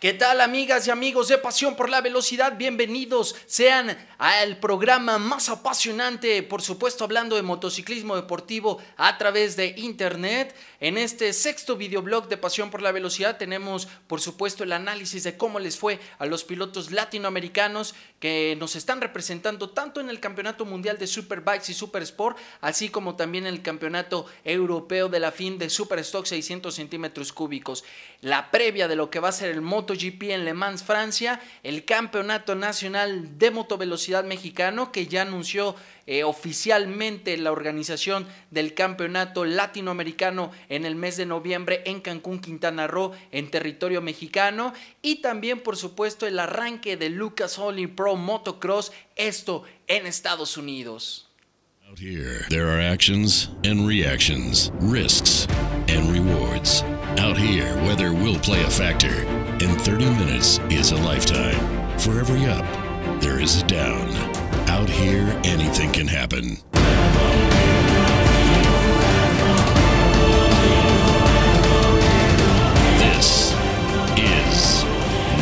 ¿Qué tal amigas y amigos de Pasión por la Velocidad? Bienvenidos sean al programa más apasionante, por supuesto hablando de motociclismo deportivo a través de internet. En este sexto videoblog de Pasión por la Velocidad tenemos por supuesto el análisis de cómo les fue a los pilotos latinoamericanos que nos están representando tanto en el Campeonato Mundial de Superbikes y Super Sport, así como también en el Campeonato Europeo de la FIN de Superstock 600 centímetros cúbicos. La previa de lo que va a ser el moto GP en Le Mans, Francia, el Campeonato Nacional de Motovelocidad Mexicano, que ya anunció eh, oficialmente la organización del Campeonato Latinoamericano en el mes de noviembre en Cancún, Quintana Roo, en territorio mexicano. Y también, por supuesto, el arranque de Lucas Oil Pro Motocross, esto en Estados Unidos. Out here, there are actions and reactions, risks and rewards. Out here, weather will play a factor and 30 minutes is a lifetime. For every up, there is a down. Out here, anything can happen. This is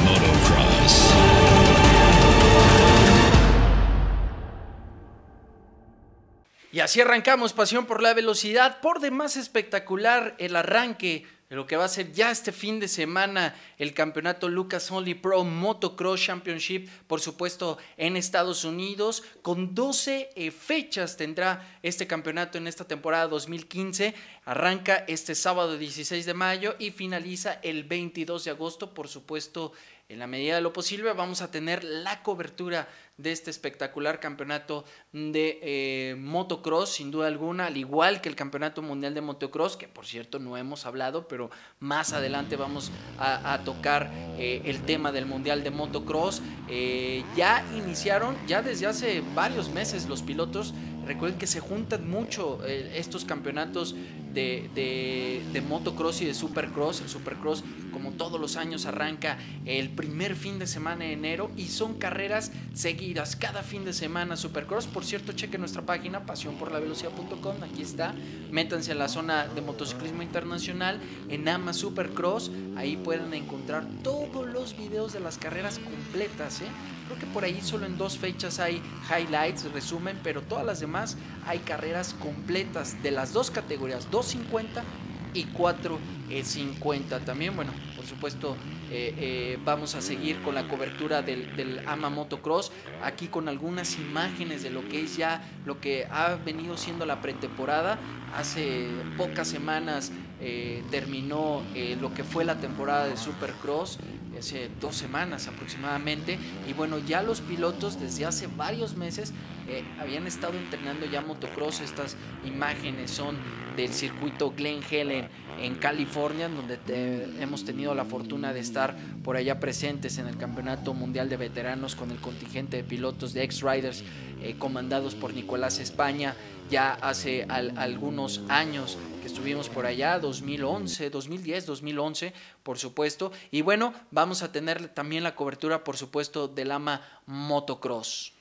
Motocross. Y así arrancamos Pasión por la Velocidad. Por demás espectacular el arranque lo que va a ser ya este fin de semana el campeonato Lucas Only Pro Motocross Championship, por supuesto en Estados Unidos, con 12 eh, fechas tendrá este campeonato en esta temporada 2015 Arranca este sábado 16 de mayo y finaliza el 22 de agosto. Por supuesto, en la medida de lo posible vamos a tener la cobertura de este espectacular campeonato de eh, motocross, sin duda alguna, al igual que el campeonato mundial de motocross, que por cierto no hemos hablado, pero más adelante vamos a, tocar eh, el tema del mundial de motocross. Eh, ya iniciaron, ya desde hace varios meses los pilotos Recuerden que se juntan mucho eh, estos campeonatos de, motocross y de supercross. El supercross, como todos los años, arranca el primer fin de semana de enero y son carreras seguidas cada fin de semana supercross. Por cierto, chequen nuestra página pasiónporlavelocidad.com. Aquí está. Métanse en la zona de motociclismo internacional en AMA Supercross. Ahí pueden encontrar todos los videos de las carreras completas. ¿eh? Creo que por ahí solo en dos fechas hay highlights, resumen, pero todas las demás hay carreras completas de las dos categorías, 250 y 450. También, bueno, por supuesto, eh, eh, vamos a seguir con la cobertura del, Amamoto Ama Motocross, aquí con algunas imágenes de lo que es ya lo que ha venido siendo la pretemporada. Hace pocas semanas eh, terminó lo que fue la temporada de Supercross hace dos semanas aproximadamente. Y bueno, ya los pilotos desde hace varios meses eh, habían estado entrenando ya motocross. Estas imágenes son del circuito Glen Helen en California, donde hemos tenido la fortuna de estar por allá presentes en el Campeonato Mundial de Veteranos con el contingente de pilotos de X-Riders eh, comandados por Nicolás España, ya hace algunos años que estuvimos por allá, 2011, 2010, 2011, por supuesto. Y bueno, vamos a tener también la cobertura, por supuesto, del ama motocross.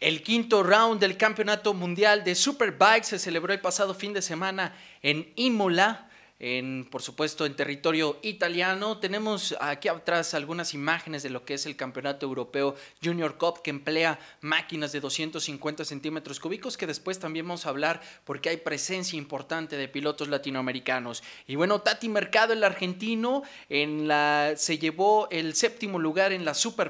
El quinto round del Campeonato Mundial de superbikes se celebró el pasado fin de semana en Imola por supuesto, en territorio italiano. Tenemos aquí atrás algunas imágenes de lo que es el Campeonato Europeo Junior Cup, que emplea máquinas de 250 centímetros cúbicos, que después también vamos a hablar porque hay presencia importante de pilotos latinoamericanos. Y bueno, Tati Mercado, el argentino, se llevó el séptimo lugar en la Super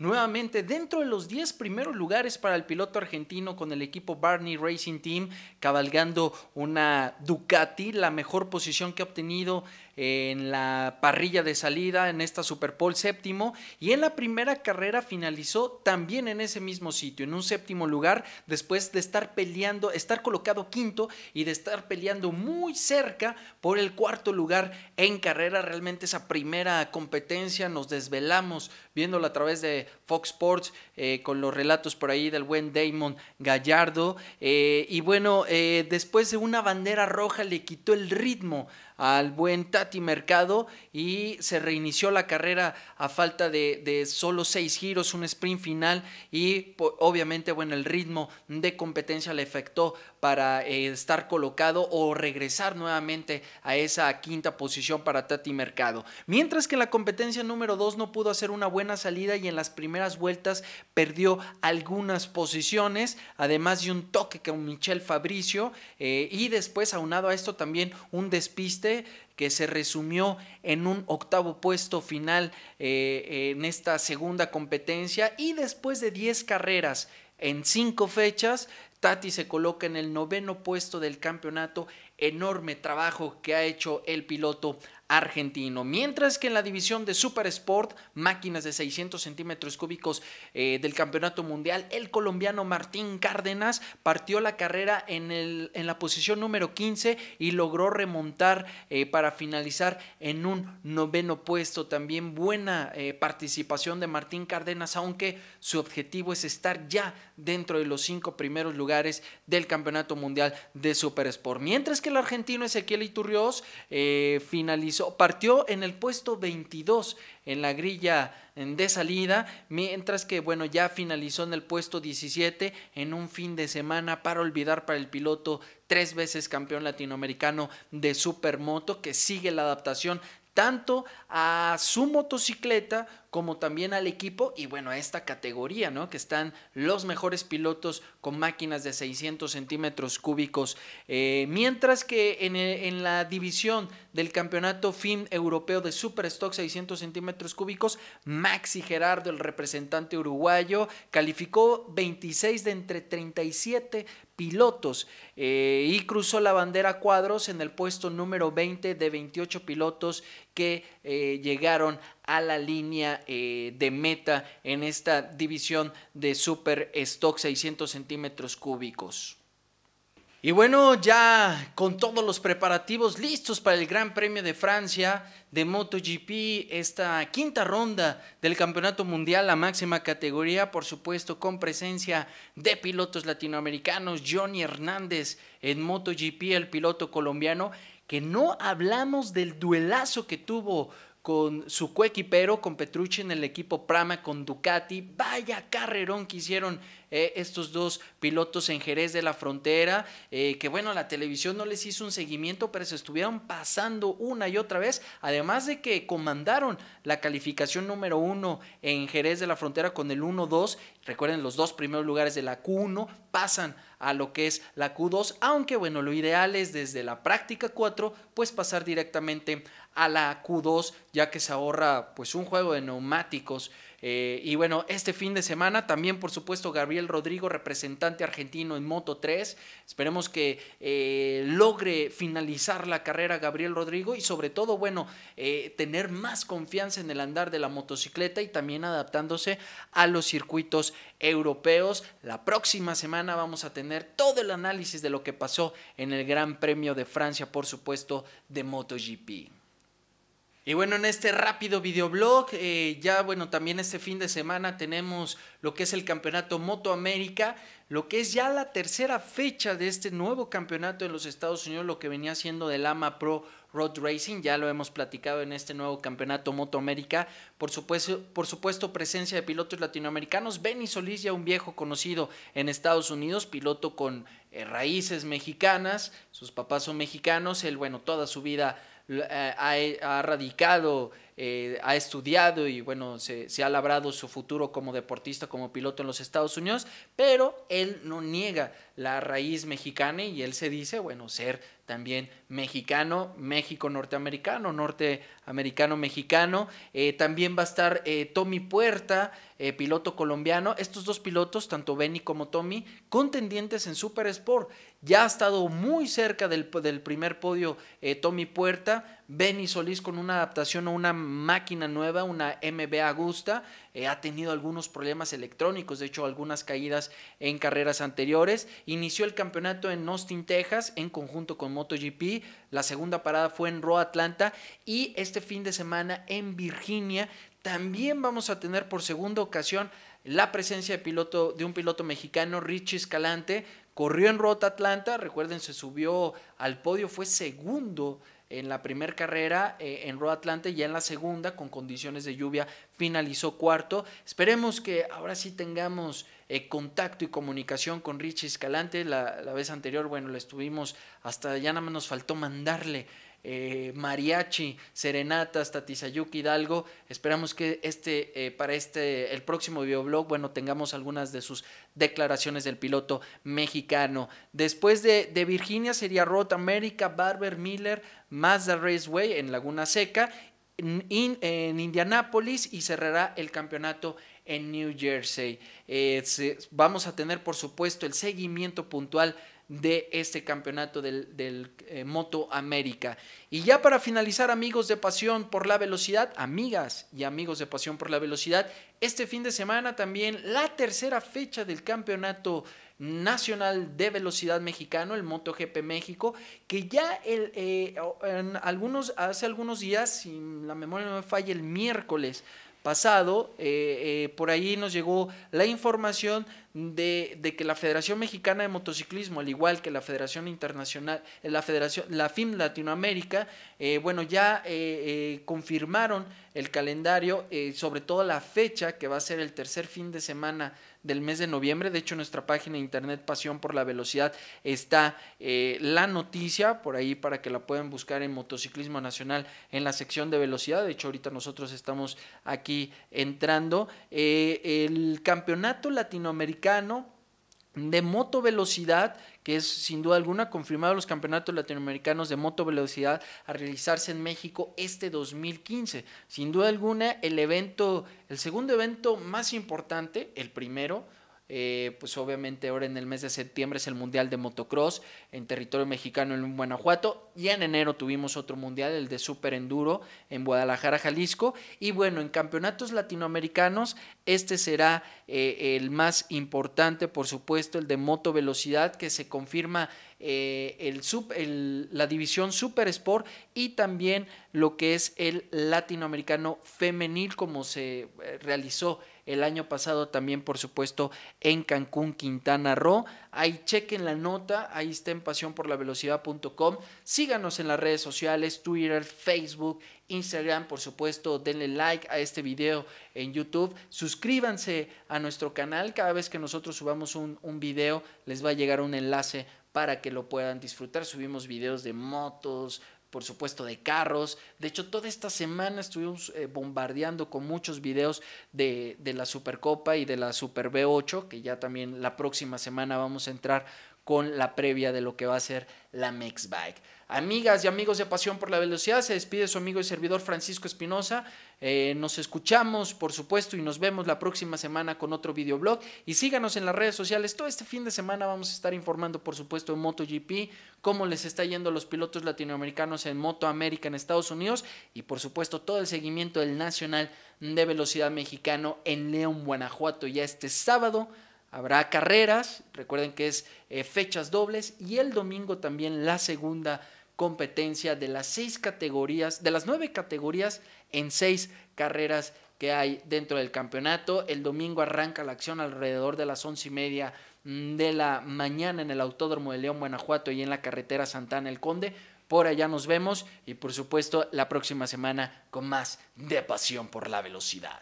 nuevamente dentro de los 10 primeros lugares para el piloto argentino con el equipo Barney Racing Team, cabalgando una Ducati, la mejor posición que ha obtenido en la parrilla de salida en esta Super Bowl séptimo y en la primera carrera finalizó también en ese mismo sitio, en un séptimo lugar, después de estar peleando, estar colocado quinto y de estar peleando muy cerca por el cuarto lugar en carrera. Realmente esa primera competencia nos desvelamos viéndola a través de Fox Sports eh, con los relatos por ahí del buen Damon Gallardo. Eh, y bueno, eh, después de una bandera roja le quitó el ritmo al buen Tati Mercado y se reinició la carrera a falta de, solo seis giros, un sprint final y obviamente bueno, el ritmo de competencia le afectó para eh, estar colocado o regresar nuevamente a esa quinta posición para Tati Mercado. Mientras que la competencia número 2 no pudo hacer una buena salida y en las primeras vueltas perdió algunas posiciones, además de un toque con Michel Fabricio eh, y después aunado a esto también un despiste que se resumió en un octavo puesto final eh, eh, en esta segunda competencia y después de 10 carreras en 5 fechas, Tati se coloca en el noveno puesto del campeonato. Enorme trabajo que ha hecho el piloto argentino. Mientras que en la división de Super Sport, máquinas de 600 centímetros cúbicos eh, del Campeonato Mundial, el colombiano Martín Cárdenas partió la carrera en, el, en la posición número 15 y logró remontar eh, para finalizar en un noveno puesto. También buena eh, participación de Martín Cárdenas, aunque su objetivo es estar ya dentro de los cinco primeros lugares del Campeonato Mundial de Super Sport. Mientras que el argentino Ezequiel Iturrios finalizó partió en el puesto 22 en la grilla mm, de salida, mientras que bueno, ya finalizó en el puesto 17 en un fin de semana para olvidar para el piloto tres veces campeón latinoamericano de supermoto que sigue la adaptación tanto a su motocicleta como también al equipo y bueno, a esta categoría, ¿no? Que están los mejores pilotos con máquinas de 600 centímetros cúbicos. Eh, mientras que eh, en, la división del campeonato fin europeo de Superstock 600 centímetros cúbicos, Maxi Gerardo, el representante uruguayo, calificó 26 de entre 37 pilotos eh, y cruzó la bandera cuadros en el puesto número 20 de 28 pilotos que eh, llegaron a la línea eh, de meta en esta división de Super Stock 600 centímetros cúbicos. Y bueno, ya con todos los preparativos listos para el Gran Premio de Francia de MotoGP, esta quinta ronda del Campeonato Mundial, la máxima categoría, por supuesto, con presencia de pilotos latinoamericanos, Johnny Hernández en MotoGP, el piloto colombiano, que no hablamos del duelazo que tuvo con su coequipero, con Petrucci en el equipo Prama, con Ducati. Vaya carrerón que hicieron eh, estos dos pilotos en Jerez de la Frontera, eh, que bueno, la televisión no les hizo un seguimiento, pero se estuvieron pasando una y otra vez, además de que comandaron la calificación número uno en Jerez de la Frontera con el 1-2. Recuerden, los dos primeros lugares de la Q1 pasan a lo que es la Q2, aunque bueno, lo ideal es desde la práctica 4, pues pasar directamente a la Q2, ya que se ahorra pues un juego de neumáticos. Eh, y bueno, este fin de semana también, por supuesto, Gabriel Rodrigo, representante argentino en Moto 3. Esperemos que eh, logre finalizar la carrera Gabriel Rodrigo y sobre todo, bueno, eh, tener más confianza en el andar de la motocicleta y también adaptándose a los circuitos europeos. La próxima semana vamos a tener todo el análisis de lo que pasó en el Gran Premio de Francia, por supuesto, de MotoGP. Y bueno, en este rápido videoblog, eh, ya bueno, también este fin de semana tenemos lo que es el campeonato Moto América, lo que es ya la tercera fecha de este nuevo campeonato en los Estados Unidos, lo que venía siendo del AMA Pro Road Racing, ya lo hemos platicado en este nuevo campeonato Moto América, por supuesto, por supuesto presencia de pilotos latinoamericanos, Benny Solís ya un viejo conocido en Estados Unidos, piloto con eh, raíces mexicanas, sus papás son mexicanos, él bueno, toda su vida eh, ha, radicado, eh, ha estudiado y bueno, se, ha labrado su futuro como deportista, como piloto en los Estados Unidos, pero él no niega la raíz mexicana y él se dice, bueno, ser también mexicano, México norteamericano, norteamericano mexicano. Eh, también va a estar Tommy Puerta, eh, piloto colombiano. Estos dos pilotos, tanto Benny como Tommy, contendientes en Super Sport. Ya ha estado muy cerca del, primer podio eh, Tommy Puerta. Benny Solís con una adaptación a una máquina nueva, una MB Agusta. Eh, ha tenido algunos problemas electrónicos, de hecho algunas caídas en carreras anteriores. Inició el campeonato en Austin, Texas, en conjunto con MotoGP. La segunda parada fue en Roa Atlanta y este fin de semana en Virginia también vamos a tener por segunda ocasión la presencia de, piloto, de un piloto mexicano, Richie Escalante. Corrió en Rota Atlanta, recuerden, se subió al podio, fue segundo en la primera carrera eh, en Road Atlanta ya en la segunda, con condiciones de lluvia, finalizó cuarto. Esperemos que ahora sí tengamos eh, contacto y comunicación con Richie Escalante. La, vez anterior, bueno, le estuvimos hasta ya nada más nos faltó mandarle eh, mariachi, serenatas, Tatisayuki, Hidalgo. Esperamos que este, eh, para este, el próximo videoblog, bueno, tengamos algunas de sus declaraciones del piloto mexicano. Después de, Virginia sería Road America, Barber Miller, Mazda Raceway en Laguna Seca, en, Indianápolis y cerrará el campeonato en New Jersey. Eh, vamos a tener, por supuesto, el seguimiento puntual de este campeonato del, eh, Moto América. Y ya para finalizar, amigos de Pasión por la Velocidad, amigas y amigos de Pasión por la Velocidad, este fin de semana también la tercera fecha del campeonato nacional de velocidad mexicano, el moto gp México, que ya el, eh, en algunos, hace algunos días, si la memoria no me falla, el miércoles pasado, eh, eh, por ahí nos llegó la información de, que la Federación Mexicana de Motociclismo, al igual que la Federación Internacional, eh, la Federación, la FIM Latinoamérica, bueno, ya confirmaron el calendario, sobre todo la fecha que va a ser el tercer fin de semana del mes de noviembre. De hecho, nuestra página de internet Pasión por la Velocidad está eh, la noticia por ahí para que la puedan buscar en Motociclismo Nacional en la sección de velocidad. De hecho, ahorita nosotros estamos aquí entrando. Eh, el campeonato latinoamericano de moto velocidad, que es sin duda alguna confirmado los campeonatos latinoamericanos de moto velocidad a realizarse en México este 2015. Sin duda alguna el evento, el segundo evento más importante, el primero, eh, pues obviamente ahora en el mes de septiembre es el Mundial de Motocross en territorio mexicano en Guanajuato. Y en enero tuvimos otro Mundial, el de Super Enduro en Guadalajara, Jalisco. Y bueno, en campeonatos latinoamericanos, este será eh, el más importante, por supuesto, el de moto velocidad que se confirma eh, el la división Super Sport y también lo que es el latinoamericano femenil como se realizó el año pasado también, por supuesto, en Cancún, Quintana Roo. Ahí chequen la nota, ahí está en pasiónporlavelocidad.com. Síganos en las redes sociales, Twitter, Facebook, Instagram, por supuesto, denle like a este video en YouTube, suscríbanse a nuestro canal, cada vez que nosotros subamos un, un video les va a llegar un enlace para que lo puedan disfrutar. Subimos videos de motos, por supuesto, de carros. De hecho, toda esta semana estuvimos eh, bombardeando con muchos videos de, de, la Supercopa y de la Super B8, que ya también la próxima semana vamos a entrar con la previa de lo que va a ser la mix Bike. Amigas y amigos de Pasión por la Velocidad, se despide su amigo y servidor Francisco Espinosa. Eh, nos escuchamos, por supuesto, y nos vemos la próxima semana con otro videoblog. Y síganos en las redes sociales. Todo este fin de semana vamos a estar informando, por supuesto, en MotoGP, cómo les está yendo a los pilotos latinoamericanos en Moto en Estados Unidos. Y, por supuesto, todo el seguimiento del Nacional de Velocidad Mexicano en León, Guanajuato, ya este sábado Habrá carreras, recuerden que es eh, fechas dobles y el domingo también la segunda competencia de las seis categorías, de las nueve categorías en seis carreras que hay dentro del campeonato. El domingo arranca la acción alrededor de las once y media mm, de la mañana en el Autódromo de León, Guanajuato y en la carretera Santana El Conde. Por allá nos vemos y por supuesto la próxima semana con más de pasión por la velocidad.